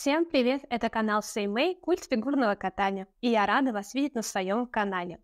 Всем привет! Это канал Сеймей «Культ фигурного катания» и я рада вас видеть на своем канале.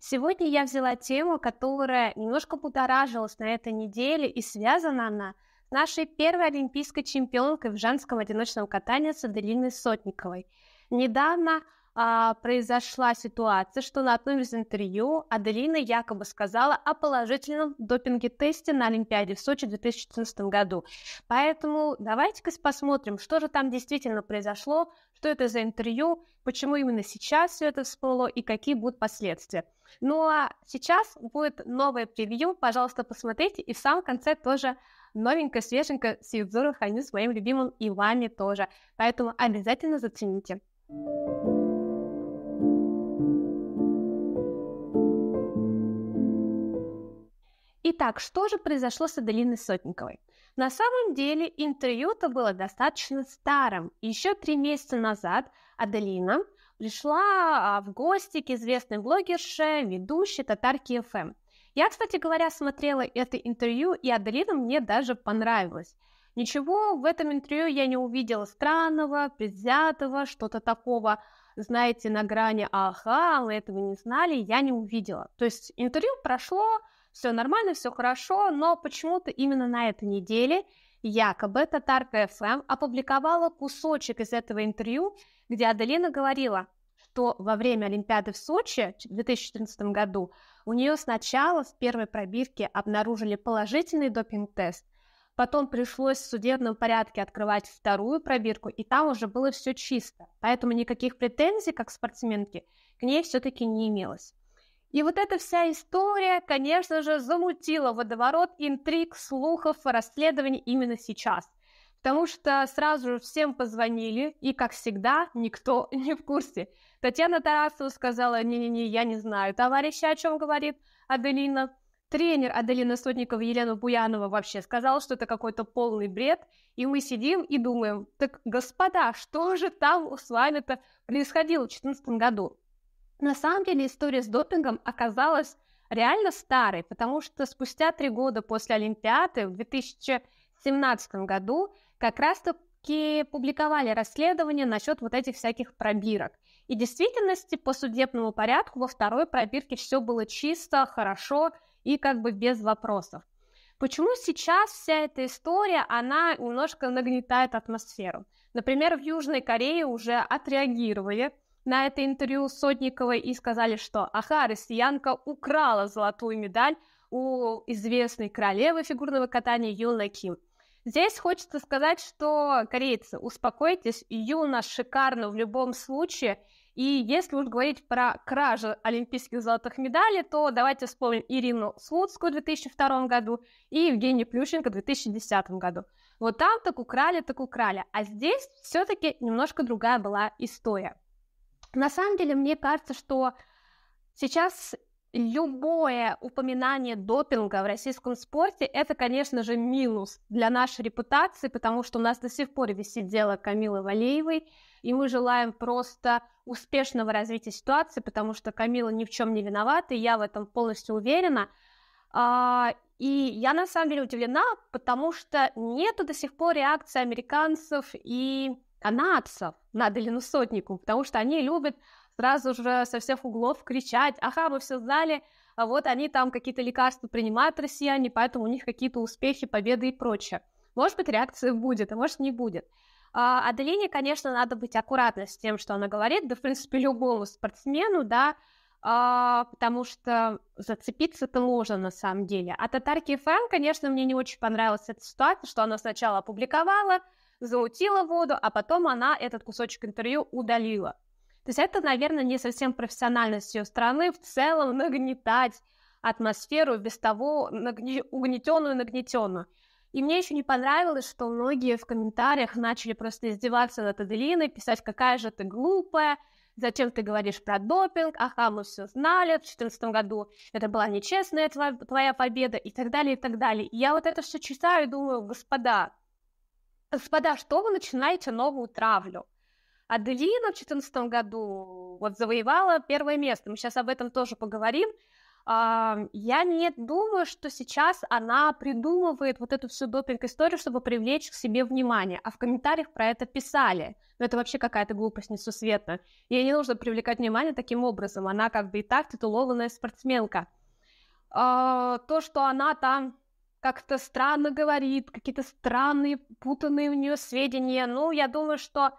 Сегодня я взяла тему, которая немножко будоражилась на этой неделе и связана она с нашей первой олимпийской чемпионкой в женском одиночном катании Саделиной Сотниковой. Недавно а, произошла ситуация, что на одном из интервью Аделина якобы сказала о положительном допинге-тесте на Олимпиаде в Сочи в 2014 году. Поэтому давайте-ка посмотрим, что же там действительно произошло, что это за интервью, почему именно сейчас все это всплыло и какие будут последствия. Ну а сейчас будет новое превью, пожалуйста, посмотрите, и в самом конце тоже новенькое, свеженькое с Юдзуру Ханю, с моим любимым и вами тоже. Поэтому обязательно зацените. thank you Итак, что же произошло с Аделиной Сотниковой? На самом деле интервью-то было достаточно старым. Еще три месяца назад Аделина пришла а, в гости к известной блогерше, ведущей Татарки ФМ. Эм». Я, кстати говоря, смотрела это интервью, и Аделина мне даже понравилась. Ничего в этом интервью я не увидела странного, предвзятого, что-то такого, знаете, на грани «ага, Мы этого не знали», я не увидела. То есть интервью прошло все нормально, все хорошо, но почему-то именно на этой неделе якобы Татарка ФМ опубликовала кусочек из этого интервью, где Аделина говорила, что во время Олимпиады в Сочи в 2014 году у нее сначала в первой пробивке обнаружили положительный допинг-тест, потом пришлось в судебном порядке открывать вторую пробирку, и там уже было все чисто, поэтому никаких претензий, как спортсменки, к ней все-таки не имелось. И вот эта вся история, конечно же, замутила водоворот интриг, слухов, расследований именно сейчас. Потому что сразу же всем позвонили, и, как всегда, никто не в курсе. Татьяна Тарасова сказала, не-не-не, я не знаю, товарища, о чем говорит Аделина. Тренер Аделина Сотникова Елена Буянова вообще сказала, что это какой-то полный бред, и мы сидим и думаем, так, господа, что же там с вами-то происходило в 2014 году? На самом деле история с допингом оказалась реально старой, потому что спустя три года после Олимпиады, в 2017 году, как раз-таки публиковали расследование насчет вот этих всяких пробирок. И в действительности по судебному порядку во второй пробирке все было чисто, хорошо и как бы без вопросов. Почему сейчас вся эта история, она немножко нагнетает атмосферу? Например, в Южной Корее уже отреагировали – на это интервью Сотниковой и сказали, что ага, россиянка украла золотую медаль у известной королевы фигурного катания Юна Ким. Здесь хочется сказать, что, корейцы, успокойтесь, Юна шикарно в любом случае, и если уж говорить про кражу олимпийских золотых медалей, то давайте вспомним Ирину Слуцкую в 2002 году и Евгению Плющенко в 2010 году. Вот там так украли, так украли. А здесь все-таки немножко другая была история. На самом деле, мне кажется, что сейчас любое упоминание допинга в российском спорте – это, конечно же, минус для нашей репутации, потому что у нас до сих пор висит дело Камилы Валеевой, и мы желаем просто успешного развития ситуации, потому что Камила ни в чем не виновата, и я в этом полностью уверена. А, и я на самом деле удивлена, потому что нету до сих пор реакции американцев и канадцев на Долину Сотнику, потому что они любят сразу же со всех углов кричать, ага, мы все знали, а вот они там какие-то лекарства принимают россияне, поэтому у них какие-то успехи, победы и прочее. Может быть, реакция будет, а может, не будет. А Аделине, конечно, надо быть аккуратной с тем, что она говорит, да, в принципе, любому спортсмену, да, а, потому что зацепиться-то можно на самом деле. А Татарки ФМ, конечно, мне не очень понравилась эта ситуация, что она сначала опубликовала, заутила воду, а потом она этот кусочек интервью удалила. То есть это, наверное, не совсем профессиональность ее страны в целом нагнетать атмосферу без того нагне... угнетенную нагнетенную. И мне еще не понравилось, что многие в комментариях начали просто издеваться над Аделиной, писать, какая же ты глупая, зачем ты говоришь про допинг, ага, мы все знали, в 2014 году это была нечестная твоя, твоя победа и так далее, и так далее. И я вот это все читаю и думаю, господа, Господа, что вы начинаете новую травлю? Аделина в 2014 году вот завоевала первое место. Мы сейчас об этом тоже поговорим. А, я не думаю, что сейчас она придумывает вот эту всю допинг-историю, чтобы привлечь к себе внимание. А в комментариях про это писали. Но ну, это вообще какая-то глупость несусветна. Ей не нужно привлекать внимание таким образом. Она как бы и так титулованная спортсменка. А, то, что она там как-то странно говорит, какие-то странные, путанные у нее сведения. Ну, я думаю, что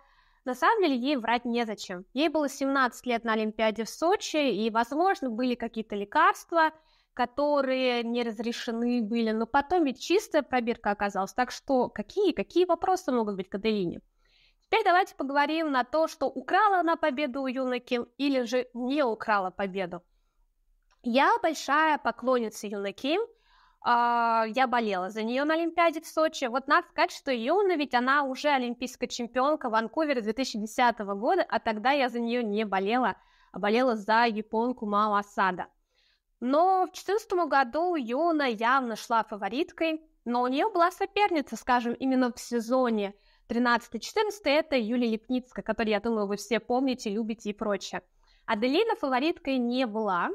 на самом деле ей врать незачем. Ей было 17 лет на Олимпиаде в Сочи, и, возможно, были какие-то лекарства, которые не разрешены были, но потом ведь чистая пробирка оказалась. Так что какие, какие вопросы могут быть к Аделине? Теперь давайте поговорим на то, что украла она победу у Юна Ким или же не украла победу. Я большая поклонница Юна Ким – а, я болела за нее на Олимпиаде в Сочи. Вот надо сказать, что Юна, ведь она уже олимпийская чемпионка Ванкувера 2010 года, а тогда я за нее не болела, а болела за японку Мао Асада. Но в 2014 году Юна явно шла фавориткой, но у нее была соперница, скажем, именно в сезоне 13-14, это Юлия Лепницкая, которую, я думаю, вы все помните, любите и прочее. Аделина фавориткой не была,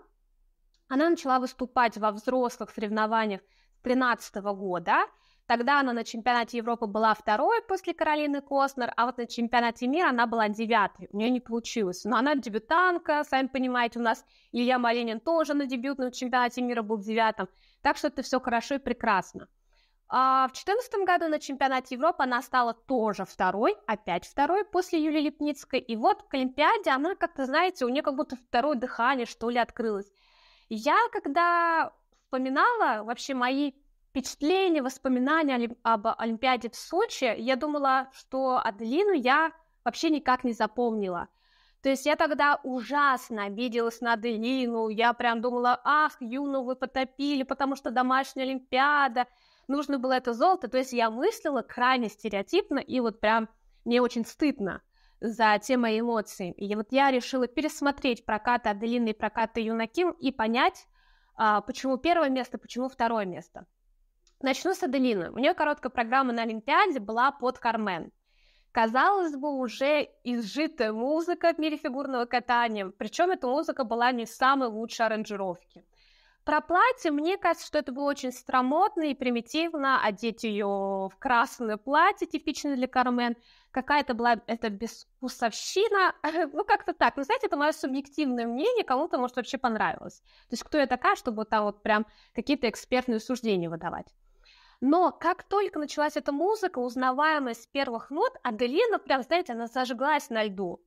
она начала выступать во взрослых соревнованиях с 2013 года. Тогда она на чемпионате Европы была второй после Каролины Костнер, а вот на чемпионате мира она была девятой. У нее не получилось. Но она дебютанка, сами понимаете, у нас Илья Малинин тоже на дебютном чемпионате мира был девятым. Так что это все хорошо и прекрасно. А в 2014 году на чемпионате Европы она стала тоже второй, опять второй после Юлии Липницкой. И вот к Олимпиаде она как-то, знаете, у нее как будто второе дыхание, что ли, открылось. Я, когда вспоминала вообще мои впечатления, воспоминания об Олимпиаде в Сочи, я думала, что Аделину я вообще никак не запомнила. То есть я тогда ужасно обиделась на Аделину, я прям думала, ах, Юну вы потопили, потому что домашняя Олимпиада, нужно было это золото. То есть я мыслила крайне стереотипно и вот прям мне очень стыдно за темой эмоций. И вот я решила пересмотреть прокаты Аделины и прокаты Юнаким и понять, а, почему первое место, почему второе место. Начну с Аделины. У нее короткая программа на Олимпиаде была под Кармен. Казалось бы, уже изжитая музыка в мире фигурного катания, причем эта музыка была не самой лучшей аранжировки. Про платье, мне кажется, что это было очень стромотно и примитивно, одеть ее в красное платье, типичное для Кармен – какая-то была эта безвкусовщина, ну как-то так. Ну, знаете, это мое субъективное мнение, кому-то, может, вообще понравилось. То есть кто я такая, чтобы там вот прям какие-то экспертные суждения выдавать. Но как только началась эта музыка, узнаваемость первых нот, Аделина прям, знаете, она зажглась на льду.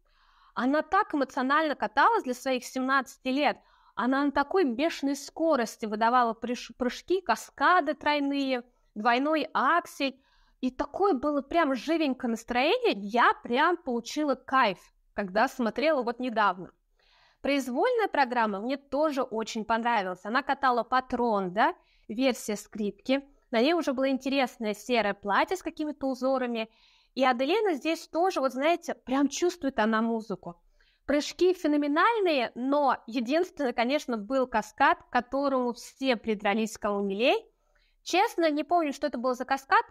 Она так эмоционально каталась для своих 17 лет. Она на такой бешеной скорости выдавала прыжки, каскады тройные, двойной аксель. И такое было прям живенькое настроение, я прям получила кайф, когда смотрела вот недавно. Произвольная программа мне тоже очень понравилась. Она катала патрон, да, версия скрипки. На ней уже было интересное серое платье с какими-то узорами. И Аделена здесь тоже, вот знаете, прям чувствует она музыку. Прыжки феноменальные, но единственное, конечно, был каскад, к которому все придрались, кому милей. Честно, не помню, что это был за каскад,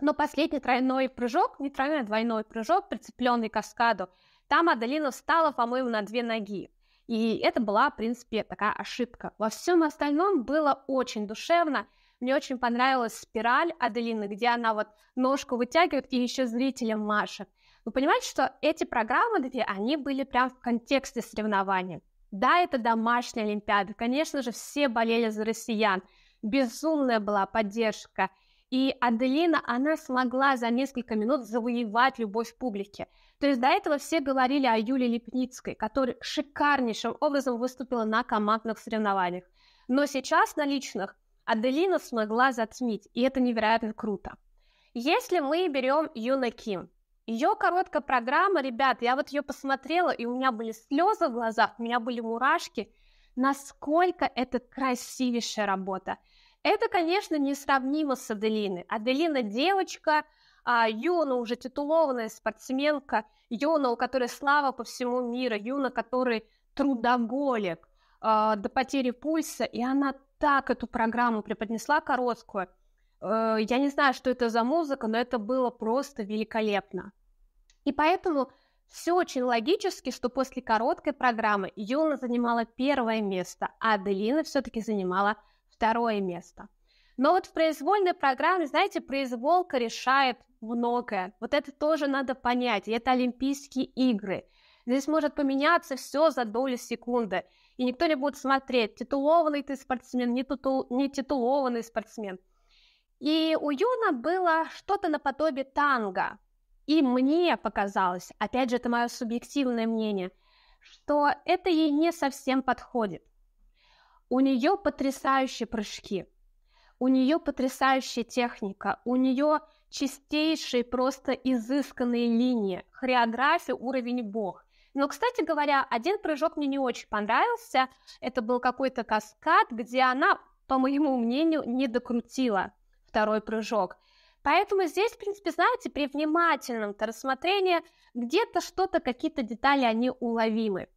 но последний тройной прыжок, не тройной, а двойной прыжок, прицепленный к каскаду, там Адалина встала, по-моему, на две ноги. И это была, в принципе, такая ошибка. Во всем остальном было очень душевно. Мне очень понравилась спираль Аделины, где она вот ножку вытягивает и еще зрителям машет. Вы понимаете, что эти программы две, они были прям в контексте соревнований. Да, это домашняя Олимпиада. Конечно же, все болели за россиян. Безумная была поддержка. И Аделина, она смогла за несколько минут завоевать любовь публики. То есть до этого все говорили о Юле Липницкой, которая шикарнейшим образом выступила на командных соревнованиях. Но сейчас на личных Аделина смогла затмить, и это невероятно круто. Если мы берем Юна Ким, ее короткая программа, ребят, я вот ее посмотрела, и у меня были слезы в глазах, у меня были мурашки, насколько это красивейшая работа. Это, конечно, несравнимо с Аделиной. Аделина девочка, а, Юна уже титулованная спортсменка, Юна, у которой слава по всему миру, Юна, который трудоголик а, до потери пульса, и она так эту программу преподнесла короткую. Э, я не знаю, что это за музыка, но это было просто великолепно. И поэтому все очень логически, что после короткой программы Юна занимала первое место, а Аделина все-таки занимала второе место. Но вот в произвольной программе, знаете, произволка решает многое. Вот это тоже надо понять. И это Олимпийские игры. Здесь может поменяться все за долю секунды. И никто не будет смотреть, титулованный ты спортсмен, не, титул, не титулованный спортсмен. И у Юна было что-то наподобие танго. И мне показалось, опять же, это мое субъективное мнение, что это ей не совсем подходит. У нее потрясающие прыжки, у нее потрясающая техника, у нее чистейшие, просто изысканные линии, хореография, уровень бог. Но, кстати говоря, один прыжок мне не очень понравился. Это был какой-то каскад, где она, по моему мнению, не докрутила второй прыжок. Поэтому здесь, в принципе, знаете, при внимательном рассмотрении где-то что-то, какие-то детали, они уловимы.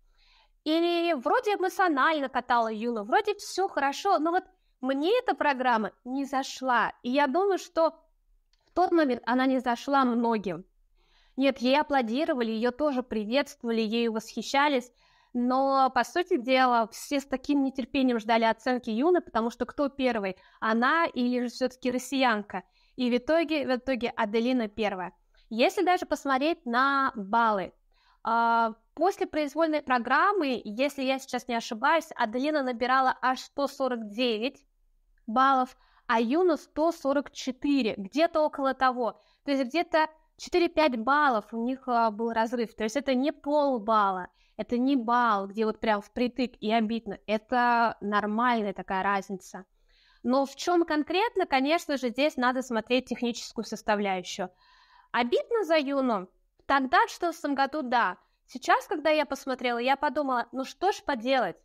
Или вроде эмоционально катала Юла, вроде все хорошо, но вот мне эта программа не зашла. И я думаю, что в тот момент она не зашла многим. Нет, ей аплодировали, ее тоже приветствовали, ею восхищались, но, по сути дела, все с таким нетерпением ждали оценки Юны, потому что кто первый, она или же все-таки россиянка? И в итоге, в итоге Аделина первая. Если даже посмотреть на баллы, а, После произвольной программы, если я сейчас не ошибаюсь, Аделина набирала аж 149 баллов, а Юна 144, где-то около того. То есть где-то 4-5 баллов у них а, был разрыв. То есть это не полбалла, это не балл, где вот прям впритык и обидно. Это нормальная такая разница. Но в чем конкретно, конечно же, здесь надо смотреть техническую составляющую. Обидно за Юну? Тогда, что в этом году, да – Сейчас, когда я посмотрела, я подумала, ну что ж поделать,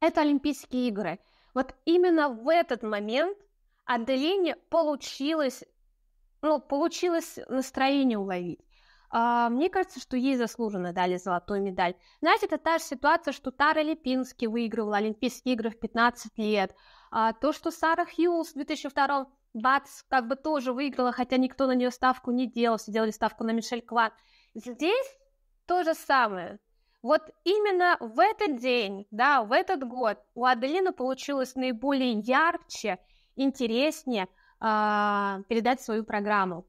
это Олимпийские игры. Вот именно в этот момент отделение получилось, ну, получилось настроение уловить. А, мне кажется, что ей заслуженно дали золотую медаль. Знаете, это та же ситуация, что Тара Липинский выигрывала Олимпийские игры в 15 лет. А, то, что Сара Хьюз в 2002 бац, как бы тоже выиграла, хотя никто на нее ставку не делал, все делали ставку на Мишель Кван. Здесь то же самое. Вот именно в этот день, да, в этот год у Аделины получилось наиболее ярче, интереснее э, передать свою программу,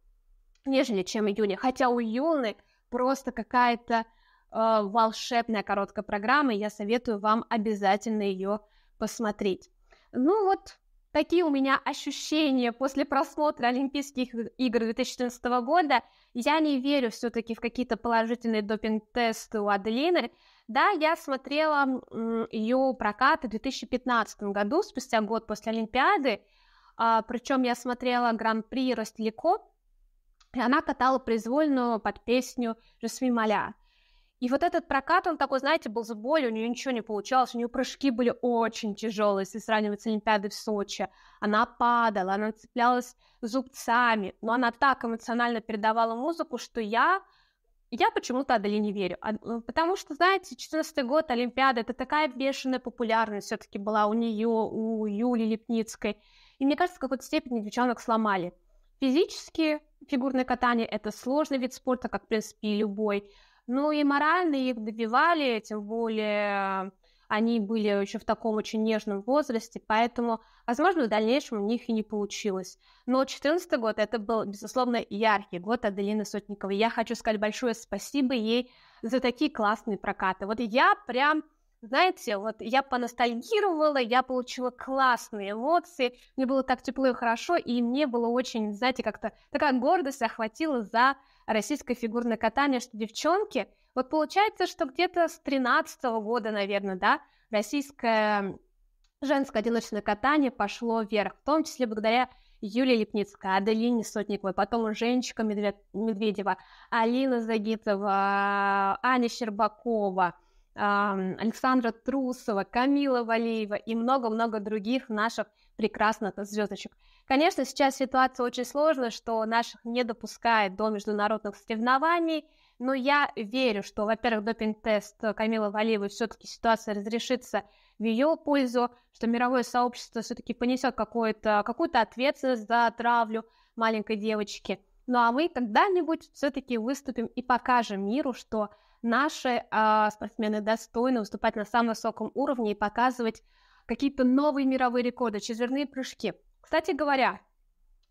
нежели чем июня. Хотя у Юны просто какая-то э, волшебная короткая программа, и я советую вам обязательно ее посмотреть. Ну вот, такие у меня ощущения после просмотра Олимпийских игр 2014 года. Я не верю все-таки в какие-то положительные допинг-тесты у Аделины. Да, я смотрела ее прокаты в 2015 году, спустя год после Олимпиады. А, Причем я смотрела Гран-при Ростелеко, и она катала произвольную под песню «Жасми Маля». И вот этот прокат, он такой, знаете, был за болью, у нее ничего не получалось, у нее прыжки были очень тяжелые, если сравнивать с Олимпиадой в Сочи. Она падала, она цеплялась зубцами, но она так эмоционально передавала музыку, что я я почему-то Аделе не верю, а, ну, потому что, знаете, 14 год Олимпиада, это такая бешеная популярность все таки была у нее, у Юли Лепницкой, и мне кажется, в какой-то степени девчонок сломали. Физически фигурное катание – это сложный вид спорта, как, в принципе, и любой, ну и морально их добивали, тем более они были еще в таком очень нежном возрасте, поэтому, возможно, в дальнейшем у них и не получилось. Но 2014 год это был, безусловно, яркий год Аделины Сотниковой. Я хочу сказать большое спасибо ей за такие классные прокаты. Вот я прям знаете, вот я поностальгировала, я получила классные эмоции, мне было так тепло и хорошо, и мне было очень, знаете, как-то такая гордость охватила за российское фигурное катание, что девчонки, вот получается, что где-то с 13 года, наверное, да, российское женское одиночное катание пошло вверх, в том числе благодаря Юлия Лепницкая, Аделине Сотниковой, потом Женечка Медведева, Алина Загитова, Аня Щербакова, Александра Трусова, Камила Валиева и много-много других наших прекрасно от звездочек. Конечно, сейчас ситуация очень сложная, что наших не допускает до международных соревнований, но я верю, что, во-первых, допинг-тест Камилы Валиевой все-таки ситуация разрешится в ее пользу, что мировое сообщество все-таки понесет какую-то ответственность за травлю маленькой девочки. Ну а мы когда-нибудь все-таки выступим и покажем миру, что наши э, спортсмены достойны выступать на самом высоком уровне и показывать какие-то новые мировые рекорды, четверные прыжки. Кстати говоря,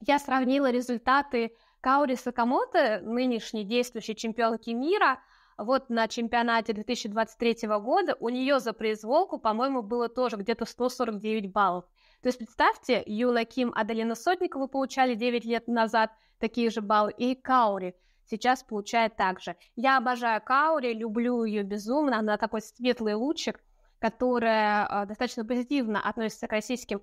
я сравнила результаты Каури Сакамото, нынешней действующей чемпионки мира, вот на чемпионате 2023 года у нее за произволку, по-моему, было тоже где-то 149 баллов. То есть представьте, Юла Ким, Аделина Сотникова получали 9 лет назад такие же баллы, и Каури сейчас получает также. Я обожаю Каури, люблю ее безумно, она такой светлый лучик, которая а, достаточно позитивно относится к российским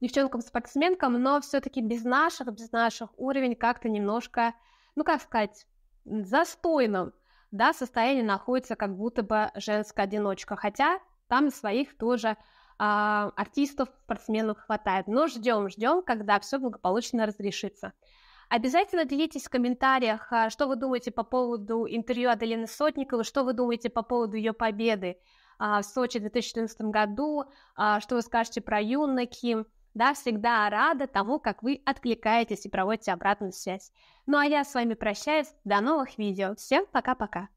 девчонкам-спортсменкам, но все-таки без наших, без наших уровень как-то немножко, ну как сказать, застойным, да, состояние находится как будто бы женская одиночка, хотя там своих тоже а, артистов, спортсменов хватает. Но ждем, ждем, когда все благополучно разрешится. Обязательно делитесь в комментариях, а, что вы думаете по поводу интервью Аделины Сотниковой, что вы думаете по поводу ее победы, а, в Сочи в 2014 году, а, что вы скажете про юнаки, да, всегда рада тому, как вы откликаетесь и проводите обратную связь. Ну а я с вами прощаюсь, до новых видео, всем пока-пока!